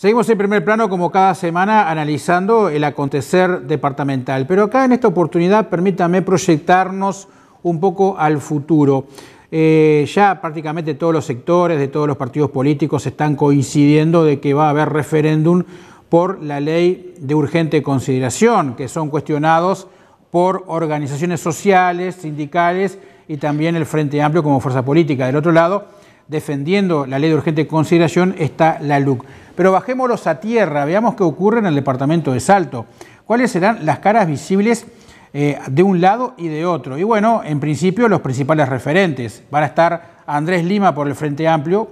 Seguimos en primer plano como cada semana analizando el acontecer departamental, pero acá en esta oportunidad permítame proyectarnos un poco al futuro. Eh, ya prácticamente todos los sectores de todos los partidos políticos están coincidiendo de que va a haber referéndum por la ley de urgente consideración, que son cuestionados por organizaciones sociales, sindicales y también el Frente Amplio como fuerza política. Del otro lado, defendiendo la ley de urgente consideración está la LUC. Pero bajémoslos a tierra, veamos qué ocurre en el departamento de Salto. ¿Cuáles serán las caras visibles eh, de un lado y de otro? Y bueno, en principio los principales referentes. Van a estar Andrés Lima por el Frente Amplio,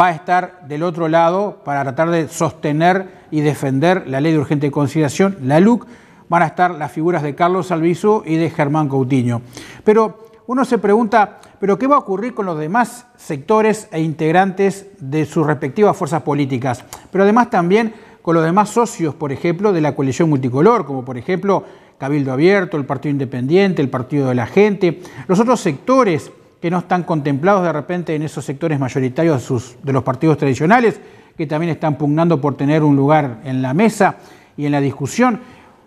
va a estar del otro lado para tratar de sostener y defender la ley de urgente consideración, la LUC, van a estar las figuras de Carlos Albizu y de Germán Coutinho. Pero uno se pregunta, ¿pero qué va a ocurrir con los demás sectores e integrantes de sus respectivas fuerzas políticas? Pero además también con los demás socios, por ejemplo, de la coalición multicolor, como por ejemplo Cabildo Abierto, el Partido Independiente, el Partido de la Gente, los otros sectores que no están contemplados de repente en esos sectores mayoritarios de, los partidos tradicionales, que también están pugnando por tener un lugar en la mesa y en la discusión.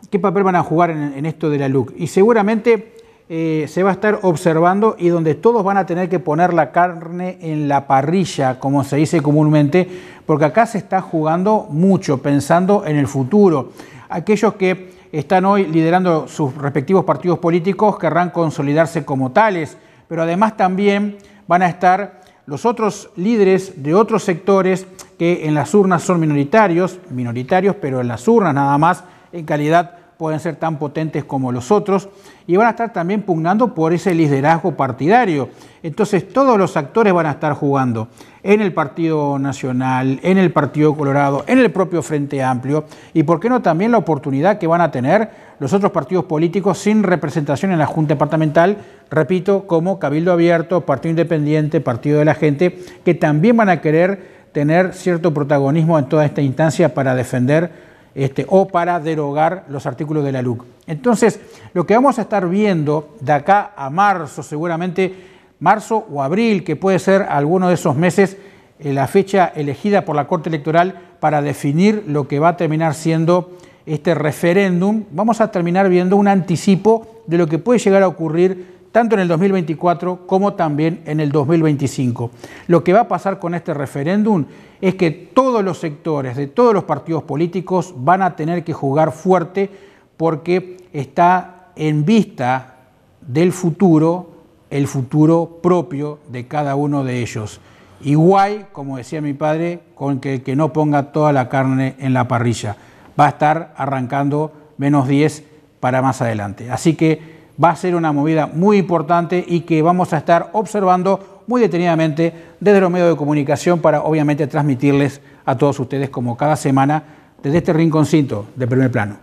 ¿Qué papel van a jugar en, en esto de la LUC? Y seguramente eh, se va a estar observando y donde todos van a tener que poner la carne en la parrilla, como se dice comúnmente, porque acá se está jugando mucho, pensando en el futuro. Aquellos que están hoy liderando sus respectivos partidos políticos querrán consolidarse como tales, pero además también van a estar los otros líderes de otros sectores que en las urnas son minoritarios, minoritarios, pero en las urnas nada más, en calidad pueden ser tan potentes como los otros, y van a estar también pugnando por ese liderazgo partidario. Entonces todos los actores van a estar jugando en el Partido Nacional, en el Partido Colorado, en el propio Frente Amplio, y por qué no también la oportunidad que van a tener los otros partidos políticos sin representación en la Junta Departamental, repito, como Cabildo Abierto, Partido Independiente, Partido de la Gente, que también van a querer tener cierto protagonismo en toda esta instancia para defender este, o para derogar los artículos de la LUC. Entonces, lo que vamos a estar viendo de acá a marzo, seguramente marzo o abril, que puede ser alguno de esos meses, eh, la fecha elegida por la Corte Electoral para definir lo que va a terminar siendo este referéndum, vamos a terminar viendo un anticipo de lo que puede llegar a ocurrir tanto en el 2024 como también en el 2025. Lo que va a pasar con este referéndum es que todos los sectores de todos los partidos políticos van a tener que jugar fuerte porque está en vista del futuro, el futuro propio de cada uno de ellos. Igual, como decía mi padre, con que, que no ponga toda la carne en la parrilla. Va a estar arrancando menos 10 para más adelante. Así que va a ser una movida muy importante y que vamos a estar observando muy detenidamente desde los medios de comunicación para obviamente transmitirles a todos ustedes como cada semana desde este rinconcito de primer plano.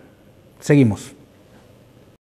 Seguimos.